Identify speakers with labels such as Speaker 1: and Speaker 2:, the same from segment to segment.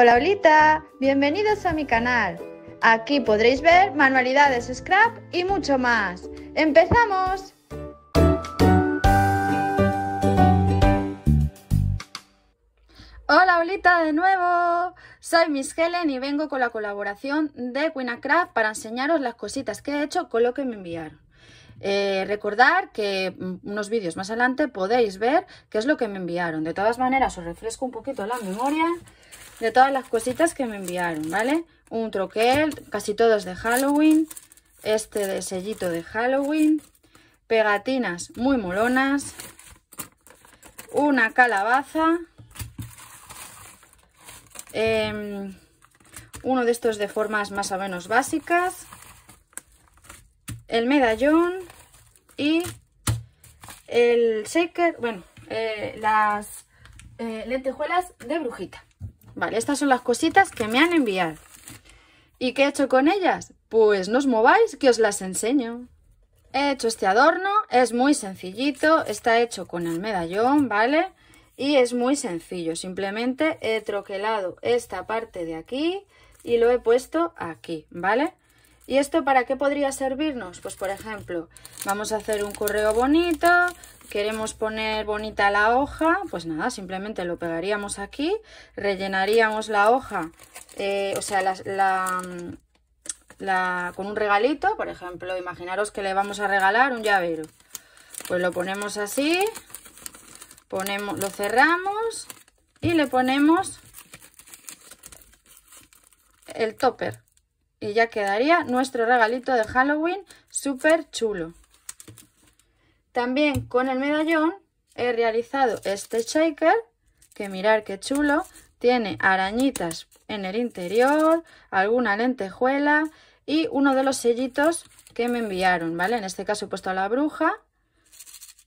Speaker 1: Hola, Olita, bienvenidos a mi canal. Aquí podréis ver manualidades scrap y mucho más. ¡Empezamos! Hola, Olita, de nuevo. Soy Miss Helen y vengo con la colaboración de Queenacraft para enseñaros las cositas que he hecho con lo que me enviaron. Eh, recordar que mm, unos vídeos más adelante podéis ver qué es lo que me enviaron. De todas maneras, os refresco un poquito la memoria de todas las cositas que me enviaron, ¿vale? Un troquel, casi todos de Halloween, este de sellito de Halloween, pegatinas muy molonas, una calabaza, em, uno de estos de formas más o menos básicas, el medallón y el shaker, bueno, eh, las eh, lentejuelas de brujita. Vale, estas son las cositas que me han enviado. ¿Y qué he hecho con ellas? Pues no os mováis que os las enseño. He hecho este adorno, es muy sencillito, está hecho con el medallón, ¿vale? Y es muy sencillo, simplemente he troquelado esta parte de aquí y lo he puesto aquí, ¿vale? ¿Y esto para qué podría servirnos? Pues por ejemplo, vamos a hacer un correo bonito, queremos poner bonita la hoja, pues nada, simplemente lo pegaríamos aquí, rellenaríamos la hoja, eh, o sea, la, con un regalito, por ejemplo, imaginaros que le vamos a regalar un llavero. Pues lo ponemos así, ponemos, lo cerramos y le ponemos el topper. Y ya quedaría nuestro regalito de Halloween súper chulo. También con el medallón he realizado este shaker, que mirar qué chulo, tiene arañitas en el interior, alguna lentejuela y uno de los sellitos que me enviaron, ¿vale? En este caso he puesto a la bruja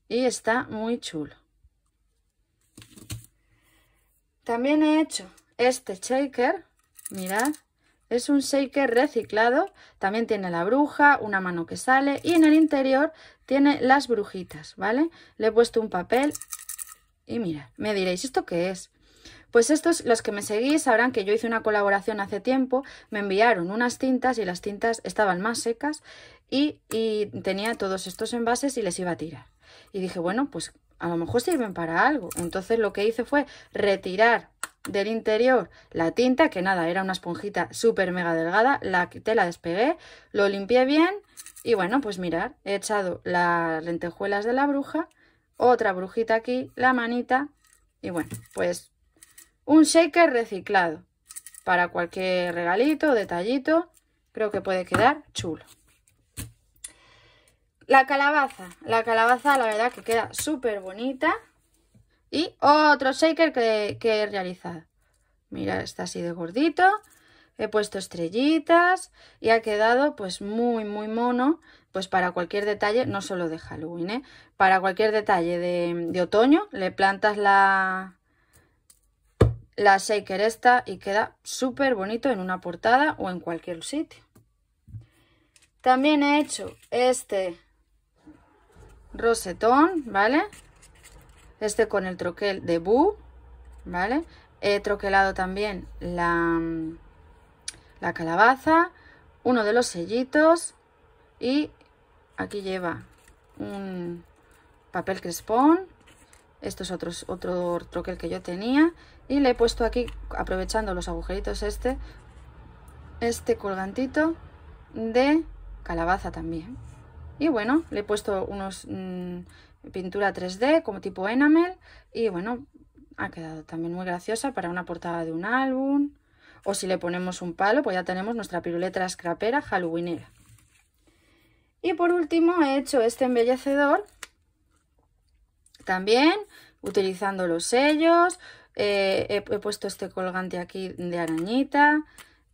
Speaker 1: y está muy chulo. También he hecho este shaker, mirad, es un shaker reciclado, también tiene la bruja, una mano que sale y en el interior tiene las brujitas, ¿vale? Le he puesto un papel y mira, me diréis, ¿esto qué es? Pues estos, los que me seguís, sabrán que yo hice una colaboración hace tiempo, me enviaron unas tintas y las tintas estaban más secas y, y, tenía todos estos envases y les iba a tirar. Y dije, bueno, pues a lo mejor sirven para algo. Entonces lo que hice fue retirar del interior la tinta, que nada, era una esponjita súper mega delgada, la te la despegué, lo limpié bien y bueno, pues mirar, he echado las lentejuelas de la bruja, otra brujita aquí, la manita y bueno, pues un shaker reciclado para cualquier regalito, detallito, creo que puede quedar chulo. La calabaza, la calabaza la verdad que queda súper bonita. Y otro shaker que, he realizado. Mira, está así de gordito. He puesto estrellitas y ha quedado pues muy, muy mono. Pues para cualquier detalle, no solo de Halloween, ¿eh? Para cualquier detalle de, de otoño, le plantas la, la shaker esta y queda súper bonito en una portada o en cualquier sitio. También he hecho este rosetón, ¿vale? este con el troquel de bú, ¿vale? He troquelado también la, la calabaza, uno de los sellitos y aquí lleva un papel crespón, esto es otro, otro troquel que yo tenía y le he puesto aquí, aprovechando los agujeritos este, este colgantito de calabaza también. Y bueno, le he puesto unos mm, pintura 3D como tipo enamel y bueno, ha quedado también muy graciosa para una portada de un álbum o si le ponemos un palo pues ya tenemos nuestra piruleta escrapera halloweenera. Y por último he hecho este embellecedor también utilizando los sellos, eh, he, puesto este colgante aquí de arañita,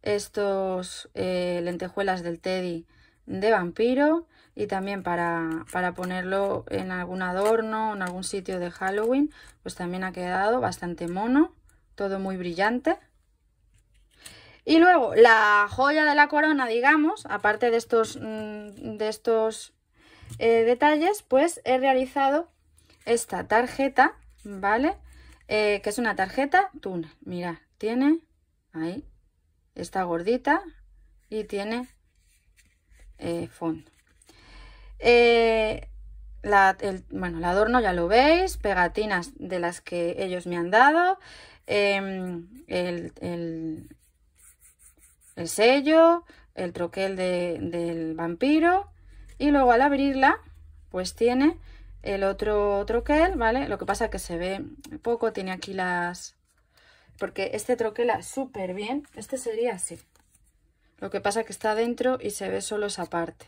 Speaker 1: estos eh, lentejuelas del Teddy de vampiro y también para, ponerlo en algún adorno en algún sitio de Halloween, pues también ha quedado bastante mono, todo muy brillante. Y luego, la joya de la corona, digamos, aparte de estos, mm, de estos eh, detalles, pues he realizado esta tarjeta, ¿vale? Eh, que es una tarjeta túnel. Mira, tiene ahí, está gordita y tiene eh, fondo, eh, el, bueno, el adorno ya lo veis, pegatinas de las que ellos me han dado, em, el, el, sello, el troquel del vampiro y luego al abrirla pues tiene el otro troquel, ¿vale? Lo que pasa que se ve poco, tiene aquí las... Porque este troquela súper bien, este sería así. Lo que pasa que está dentro y se ve solo esa parte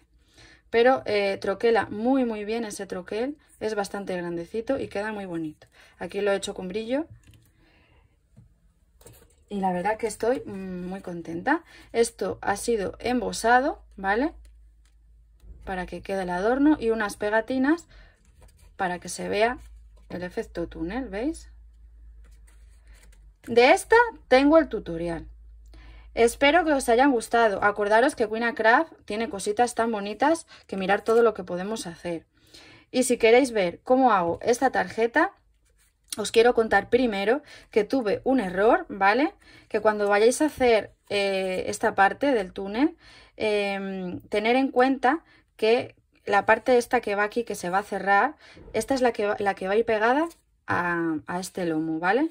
Speaker 1: pero eh, troquela muy muy bien ese troquel, es bastante grandecito y queda muy bonito. Aquí lo he hecho con brillo y la verdad que estoy mm, muy contenta. Esto ha sido embosado, ¿vale? Para que quede el adorno y unas pegatinas para que se vea el efecto túnel, ¿veis? De esta tengo el tutorial, Espero que os hayan gustado. Acordaros que Craft tiene cositas tan bonitas que mirar todo lo que podemos hacer. Y si queréis ver cómo hago esta tarjeta, os quiero contar primero que tuve un error, ¿vale? Que cuando vayáis a hacer eh, esta parte del túnel, em, tener en cuenta que la parte esta que va aquí, que se va a cerrar, esta es la que, la que va a ir pegada a este lomo, ¿vale?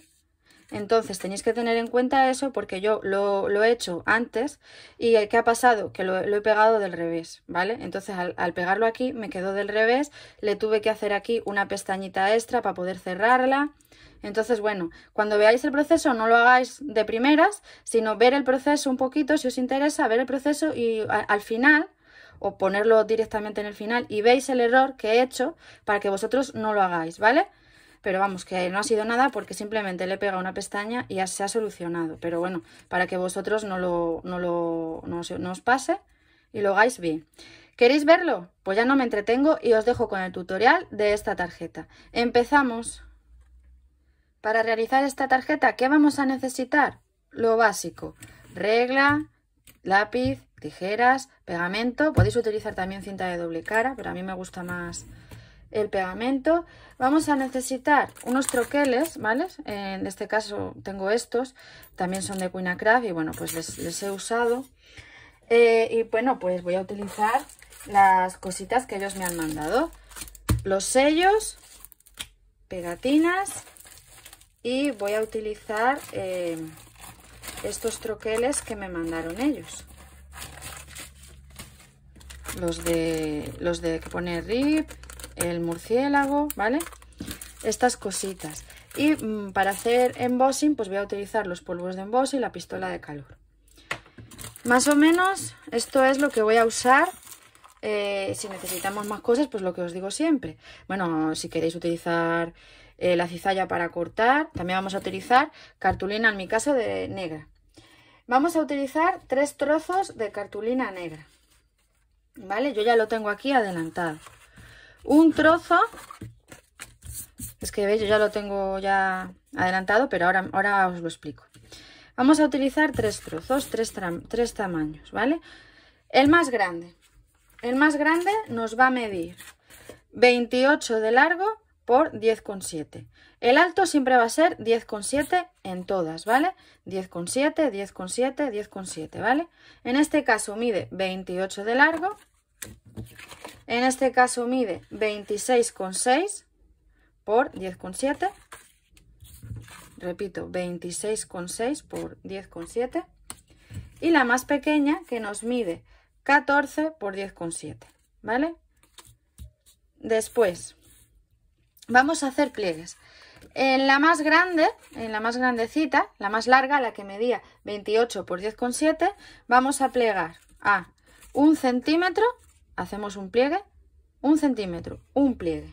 Speaker 1: Entonces tenéis que tener en cuenta eso porque yo lo, he hecho antes y eh, ¿qué ha pasado? Que lo, he pegado del revés, ¿vale? Entonces al, pegarlo aquí me quedó del revés, le tuve que hacer aquí una pestañita extra para poder cerrarla. Entonces, bueno, cuando veáis el proceso no lo hagáis de primeras, sino ver el proceso un poquito, si os interesa, ver el proceso y al final o ponerlo directamente en el final y veis el error que he hecho para que vosotros no lo hagáis, ¿vale? pero vamos, que no ha sido nada porque simplemente le pega una pestaña y ya se ha solucionado. Pero bueno, para que vosotros no, lo, no, no os pase y lo hagáis bien. ¿Queréis verlo? Pues ya no me entretengo y os dejo con el tutorial de esta tarjeta. Empezamos. Para realizar esta tarjeta, ¿qué vamos a necesitar? Lo básico. Regla, lápiz, tijeras, pegamento. Podéis utilizar también cinta de doble cara, pero a mí me gusta más el pegamento. Vamos a necesitar unos troqueles, ¿vale? En este caso tengo estos, también son de Quinacraft y bueno, pues les, he usado. Eh, y bueno, pues voy a utilizar las cositas que ellos me han mandado. Los sellos, pegatinas y voy a utilizar eh, estos troqueles que me mandaron ellos los de los de que pone rip el murciélago, ¿vale? Estas cositas. Y mm, para hacer embossing, pues voy a utilizar los polvos de embossing y la pistola de calor. Más o menos esto es lo que voy a usar. Eh, si necesitamos más cosas, pues lo que os digo siempre. Bueno, si queréis utilizar eh, la cizalla para cortar, también vamos a utilizar cartulina, en mi caso, de negra. Vamos a utilizar tres trozos de cartulina negra. ¿Vale? Yo ya lo tengo aquí adelantado un trozo, es que veis, yo ya lo tengo ya adelantado, pero ahora, ahora os lo explico. Vamos a utilizar tres trozos, tres, tres tamaños, ¿vale? El más grande, el más grande nos va a medir 28 de largo por 10,7. El alto siempre va a ser 10,7 en todas, ¿vale? 10,7, 10,7, 10,7, ¿vale? En este caso mide 28 de largo en este caso mide 26,6 por 10,7. Repito, 26,6 por 10,7. Y la más pequeña que nos mide 14 por 10,7. ¿Vale? Después, vamos a hacer pliegues. En la más grande, en la más grandecita, la más larga, la que medía 28 por 10,7, vamos a plegar a un centímetro hacemos un pliegue, un centímetro, un pliegue.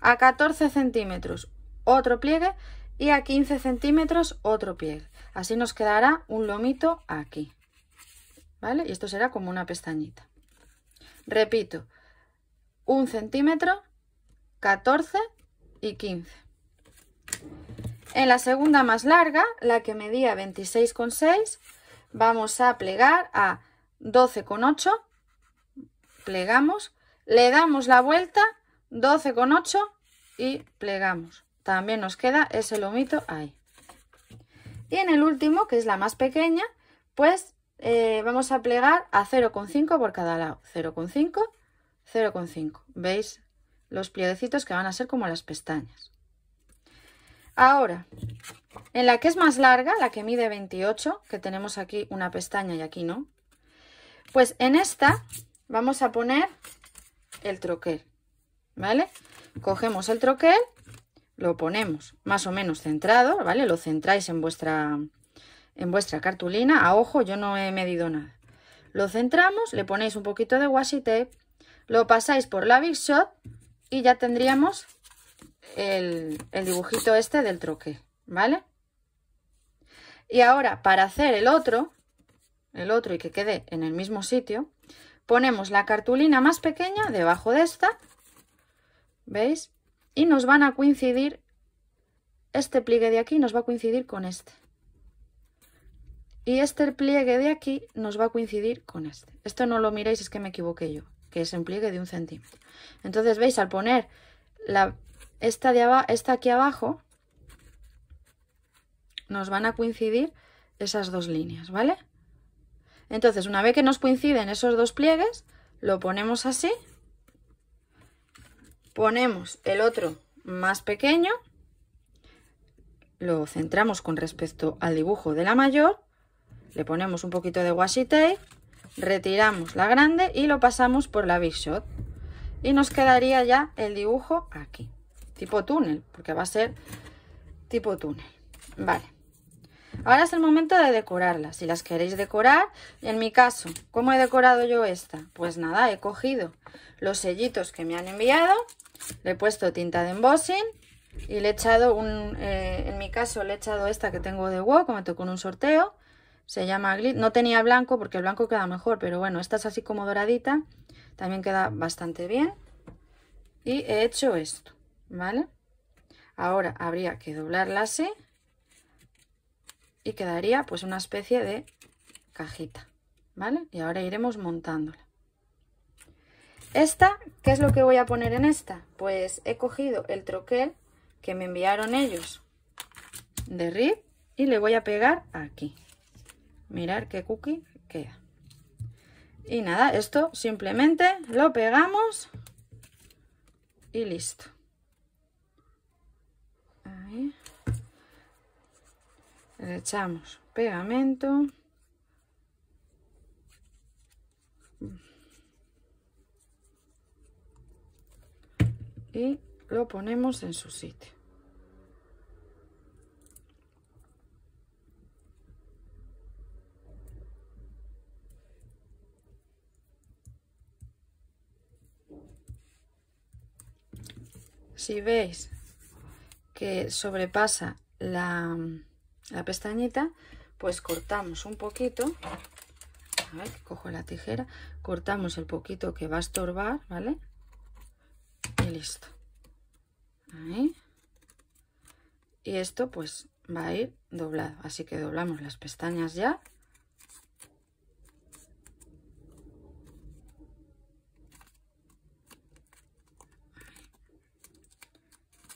Speaker 1: A 14 centímetros otro pliegue y a 15 centímetros otro pliegue. Así nos quedará un lomito aquí. ¿Vale? Y esto será como una pestañita. Repito, un centímetro, 14 y 15. En la segunda más larga, la que medía 26,6, vamos a plegar a 12,8 plegamos, le damos la vuelta, 12,8 y plegamos. También nos queda ese lomito ahí. Y en el último, que es la más pequeña, pues eh, vamos a plegar a 0,5 por cada lado. 0,5, 0,5. ¿Veis? Los plieguecitos que van a ser como las pestañas. Ahora, en la que es más larga, la que mide 28, que tenemos aquí una pestaña y aquí no, pues en esta vamos a poner el troquel, ¿vale? Cogemos el troquel, lo ponemos más o menos centrado, ¿vale? Lo centráis en vuestra, en vuestra cartulina, a ojo yo no he medido nada. Lo centramos, le ponéis un poquito de washi tape, lo pasáis por la Big Shot y ya tendríamos el, dibujito este del troquel, ¿vale? Y ahora, para hacer el otro, el otro y que quede en el mismo sitio, ponemos la cartulina más pequeña debajo de esta, ¿veis? Y nos van a coincidir, este pliegue de aquí nos va a coincidir con este. Y este pliegue de aquí nos va a coincidir con este. Esto no lo miréis, es que me equivoqué yo, que es un pliegue de un centímetro. Entonces, ¿veis? Al poner la, esta, de esta aquí abajo, nos van a coincidir esas dos líneas, ¿vale? Entonces, una vez que nos coinciden esos dos pliegues, lo ponemos así, ponemos el otro más pequeño, lo centramos con respecto al dibujo de la mayor, le ponemos un poquito de washi tape, retiramos la grande y lo pasamos por la Big Shot. Y nos quedaría ya el dibujo aquí, tipo túnel, porque va a ser tipo túnel. Vale. Ahora es el momento de decorarlas, si las queréis decorar. En mi caso, ¿cómo he decorado yo esta? Pues nada, he cogido los sellitos que me han enviado, le he puesto tinta de embossing y le he echado un... Eh, en mi caso le he echado esta que tengo de WOW, me tocó en un sorteo. Se llama Glit. No tenía blanco porque el blanco queda mejor, pero bueno, esta es así como doradita. También queda bastante bien. Y he hecho esto, ¿vale? Ahora habría que doblarla así y quedaría pues una especie de cajita, ¿vale? Y ahora iremos montándola. Esta, ¿qué es lo que voy a poner en esta? Pues he cogido el troquel que me enviaron ellos de RIP y le voy a pegar aquí. Mirar qué cookie queda. Y nada, esto simplemente lo pegamos y listo echamos pegamento y lo ponemos en su sitio si veis que sobrepasa la la pestañita, pues cortamos un poquito, a cojo la tijera, cortamos el poquito que va a estorbar, ¿vale? Y listo. Ahí. Y esto pues va a ir doblado, así que doblamos las pestañas ya.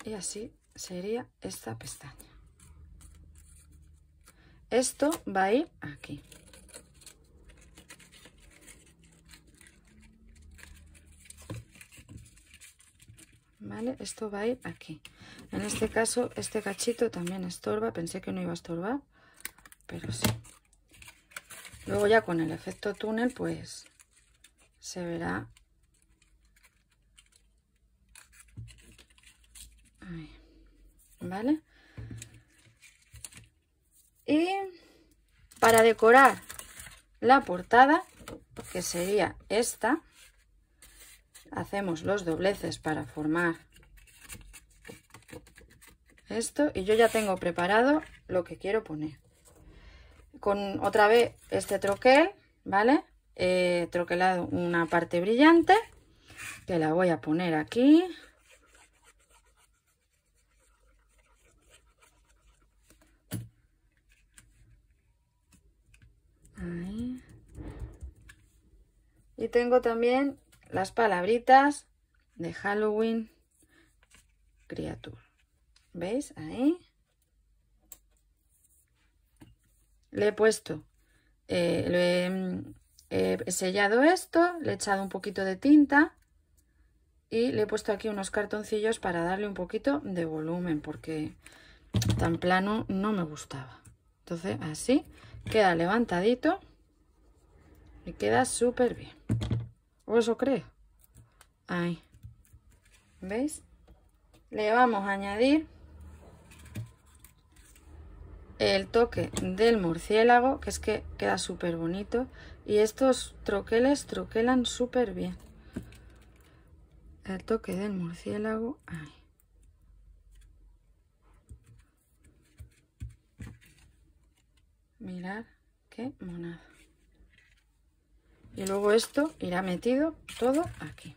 Speaker 1: Y así sería esta pestaña. Esto va a ir aquí. ¿Vale? Esto va a ir aquí. En este caso, este cachito también estorba. Pensé que no iba a estorbar, pero sí. Luego ya con el efecto túnel, pues se verá. ¿Vale? Y para decorar la portada, que sería esta, hacemos los dobleces para formar esto y yo ya tengo preparado lo que quiero poner. Con otra vez este troquel, ¿vale? He troquelado una parte brillante que la voy a poner aquí Y tengo también las palabritas de Halloween Creature. ¿Veis? Ahí. Le he puesto, eh, le he eh, sellado esto, le he echado un poquito de tinta y le he puesto aquí unos cartoncillos para darle un poquito de volumen porque tan plano no me gustaba. Entonces así queda levantadito. Me queda súper bien. O eso creo. Ahí. ¿Veis? Le vamos a añadir el toque del murciélago, que es que queda súper bonito. Y estos troqueles troquelan súper bien. El toque del murciélago. Ahí. Mirar qué monada y luego esto irá metido todo aquí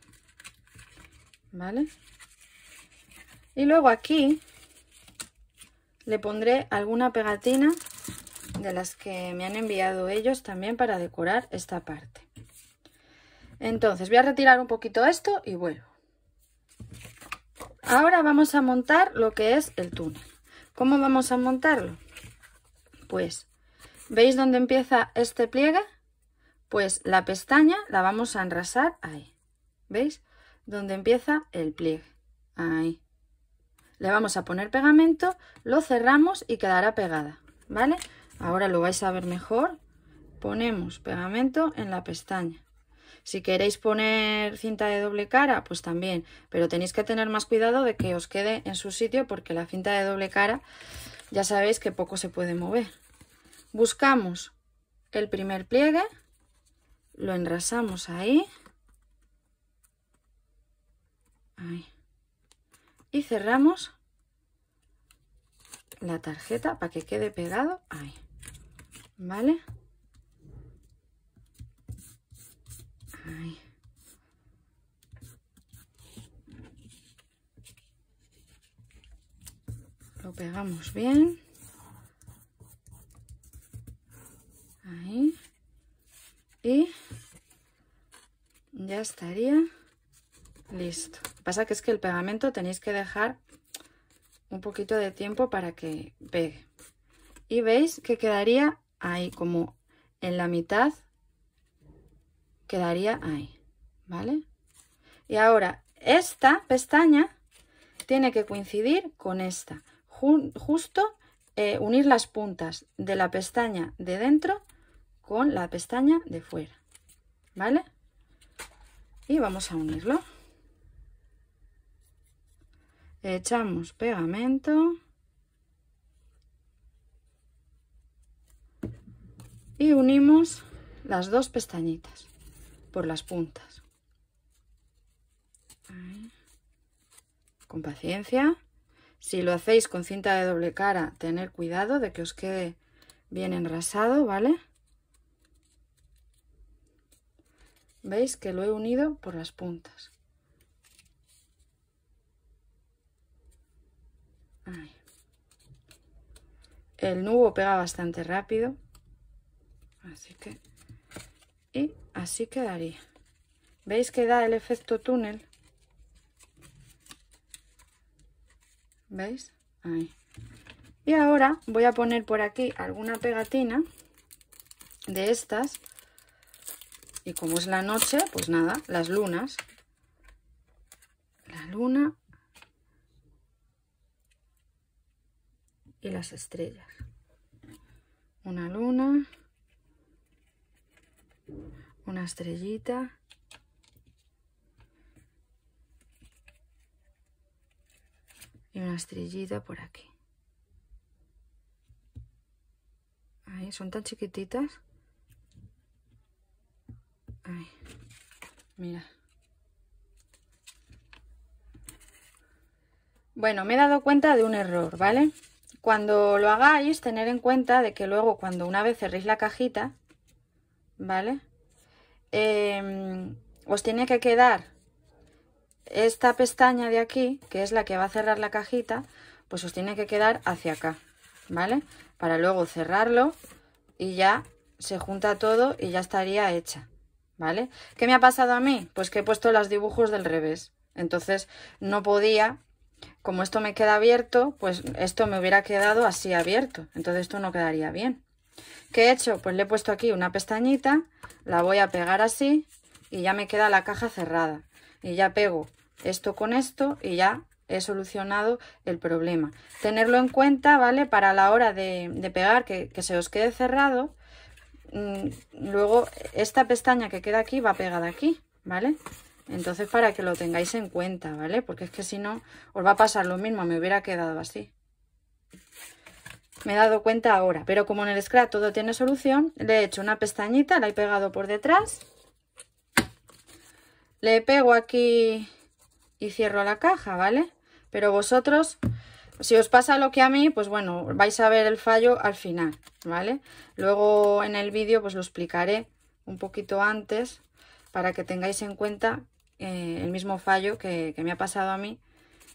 Speaker 1: vale y luego aquí le pondré alguna pegatina de las que me han enviado ellos también para decorar esta parte entonces voy a retirar un poquito esto y vuelvo ahora vamos a montar lo que es el túnel ¿cómo vamos a montarlo? pues veis dónde empieza este pliegue pues la pestaña la vamos a enrasar ahí. ¿Veis? Donde empieza el pliegue. Ahí. Le vamos a poner pegamento, lo cerramos y quedará pegada. ¿Vale? Ahora lo vais a ver mejor. Ponemos pegamento en la pestaña. Si queréis poner cinta de doble cara, pues también, pero tenéis que tener más cuidado de que os quede en su sitio porque la cinta de doble cara ya sabéis que poco se puede mover. Buscamos el primer pliegue, lo enrasamos ahí. Y cerramos la tarjeta para que quede pegado ahí. ¿Vale? Lo pegamos bien. estaría listo. pasa que es que el pegamento tenéis que dejar un poquito de tiempo para que pegue. Y veis que quedaría ahí, como en la mitad, quedaría ahí, ¿vale? Y ahora, esta pestaña tiene que coincidir con esta. Justo eh, unir las puntas de la pestaña de dentro con la pestaña de fuera, ¿vale? y vamos a unirlo. Echamos pegamento y unimos las dos pestañitas por las puntas. Con paciencia. Si lo hacéis con cinta de doble cara, tener cuidado de que os quede bien enrasado, ¿vale? veis que lo he unido por las puntas el nudo pega bastante rápido así que y así quedaría veis que da el efecto túnel veis y ahora voy a poner por aquí alguna pegatina de estas y como es la noche, pues nada, las lunas. La luna y las estrellas. Una luna, una estrellita. Y una estrellita por aquí. Ahí, son tan chiquititas mira. Bueno, me he dado cuenta de un error, ¿vale? Cuando lo hagáis, tener en cuenta de que luego cuando una vez cerréis la cajita, ¿vale? Em, os tiene que quedar esta pestaña de aquí, que es la que va a cerrar la cajita, pues os tiene que quedar hacia acá, ¿vale? Para luego cerrarlo y ya se junta todo y ya estaría hecha. ¿vale? ¿Qué me ha pasado a mí? Pues que he puesto los dibujos del revés. Entonces no podía, como esto me queda abierto, pues esto me hubiera quedado así abierto. Entonces esto no quedaría bien. ¿Qué he hecho? Pues le he puesto aquí una pestañita, la voy a pegar así y ya me queda la caja cerrada. Y ya pego esto con esto y ya he solucionado el problema. Tenerlo en cuenta, ¿vale? Para la hora de, pegar, que se os quede cerrado, Mm, luego esta pestaña que queda aquí va pegada aquí, ¿vale? Entonces para que lo tengáis en cuenta, ¿vale? Porque es que si no os va a pasar lo mismo, me hubiera quedado así. Me he dado cuenta ahora, pero como en el scratch todo tiene solución, le he hecho una pestañita, la he pegado por detrás. Le pego aquí y cierro la caja, ¿vale? Pero vosotros si os pasa lo que a mí, pues bueno, vais a ver el fallo al final, ¿vale? Luego en el vídeo pues lo explicaré un poquito antes para que tengáis en cuenta eh, el mismo fallo que, que, me ha pasado a mí,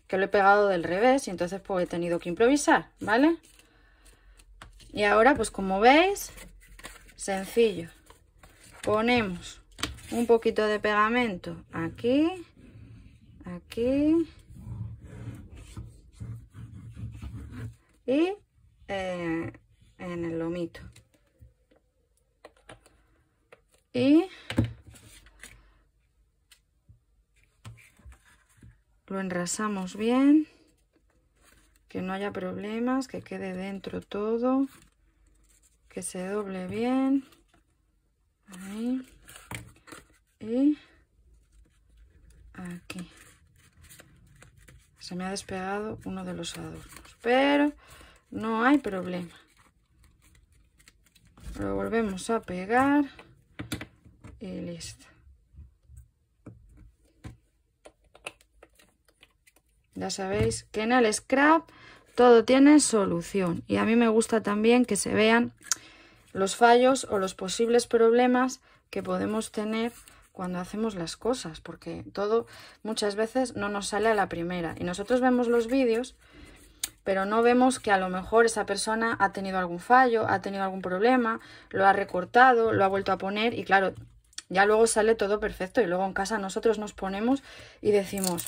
Speaker 1: que lo he pegado del revés y entonces pues he tenido que improvisar, ¿vale? Y ahora pues como veis, sencillo, ponemos un poquito de pegamento aquí, aquí y eh, en el lomito y lo enrasamos bien que no haya problemas que quede dentro todo que se doble bien ahí y aquí se me ha despegado uno de los adornos pero no hay problema. Lo volvemos a pegar y listo. Ya sabéis que en el scrap todo tiene solución y a mí me gusta también que se vean los fallos o los posibles problemas que podemos tener cuando hacemos las cosas, porque todo muchas veces no nos sale a la primera y nosotros vemos los vídeos pero no vemos que a lo mejor esa persona ha tenido algún fallo, ha tenido algún problema, lo ha recortado, lo ha vuelto a poner y claro, ya luego sale todo perfecto y luego en casa nosotros nos ponemos y decimos,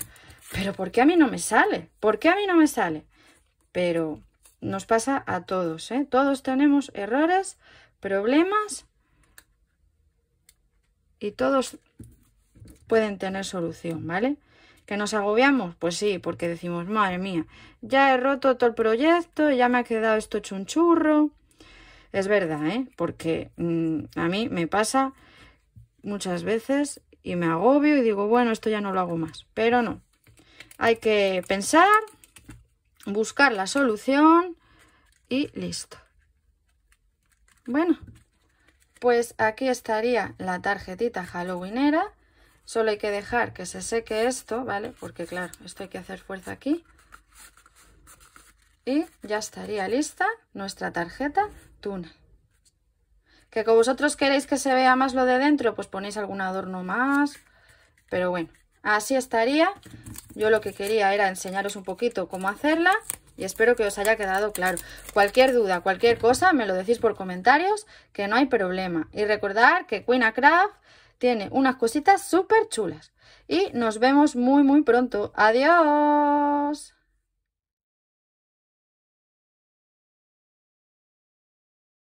Speaker 1: pero ¿por qué a mí no me sale? ¿Por qué a mí no me sale? Pero nos pasa a todos, ¿eh? Todos tenemos errores, problemas y todos pueden tener solución, ¿vale? ¿Que nos agobiamos? Pues sí, porque decimos, madre mía, ya he roto todo el proyecto, ya me ha quedado esto hecho un churro. Es verdad, ¿eh? Porque mm, a mí me pasa muchas veces y me agobio y digo, bueno, esto ya no lo hago más. Pero no. Hay que pensar, buscar la solución y listo. Bueno, pues aquí estaría la tarjetita halloweenera Solo hay que dejar que se seque esto, ¿vale? Porque claro, esto hay que hacer fuerza aquí. Y ya estaría lista nuestra tarjeta Tuna Que con vosotros queréis que se vea más lo de dentro, pues ponéis algún adorno más. Pero bueno, así estaría. Yo lo que quería era enseñaros un poquito cómo hacerla y espero que os haya quedado claro. Cualquier duda, cualquier cosa, me lo decís por comentarios, que no hay problema. Y recordar que Queen Craft tiene unas cositas súper chulas. Y nos vemos muy, muy pronto. Adiós.